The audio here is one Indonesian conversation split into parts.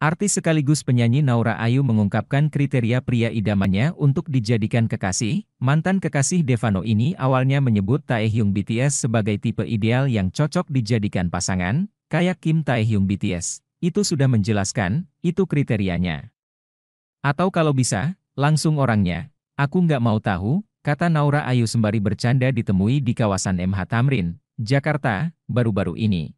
Artis sekaligus penyanyi Naura Ayu mengungkapkan kriteria pria idamannya untuk dijadikan kekasih. Mantan kekasih Devano ini awalnya menyebut Taehyung BTS sebagai tipe ideal yang cocok dijadikan pasangan, kayak Kim Taehyung BTS. Itu sudah menjelaskan, itu kriterianya. Atau kalau bisa, langsung orangnya. Aku nggak mau tahu, kata Naura Ayu sembari bercanda ditemui di kawasan MH Tamrin, Jakarta, baru-baru ini.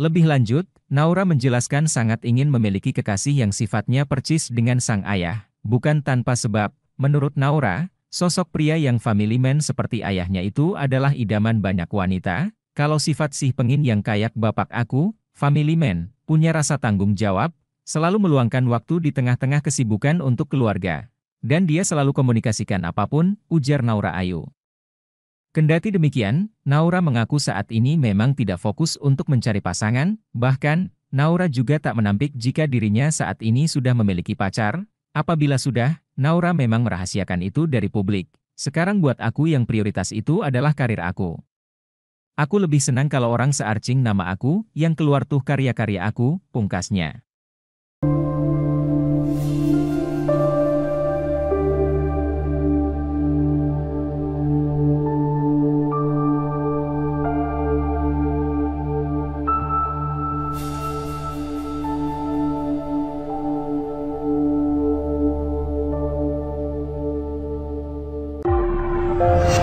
Lebih lanjut, Naura menjelaskan sangat ingin memiliki kekasih yang sifatnya percis dengan sang ayah, bukan tanpa sebab. Menurut Naura, sosok pria yang family man seperti ayahnya itu adalah idaman banyak wanita. Kalau sifat sih pengin yang kayak bapak aku, family man, punya rasa tanggung jawab, selalu meluangkan waktu di tengah-tengah kesibukan untuk keluarga. Dan dia selalu komunikasikan apapun, ujar Naura Ayu. Kendati demikian, Naura mengaku saat ini memang tidak fokus untuk mencari pasangan, bahkan, Naura juga tak menampik jika dirinya saat ini sudah memiliki pacar. Apabila sudah, Naura memang merahasiakan itu dari publik. Sekarang buat aku yang prioritas itu adalah karir aku. Aku lebih senang kalau orang searching nama aku, yang keluar tuh karya-karya aku, pungkasnya. 了。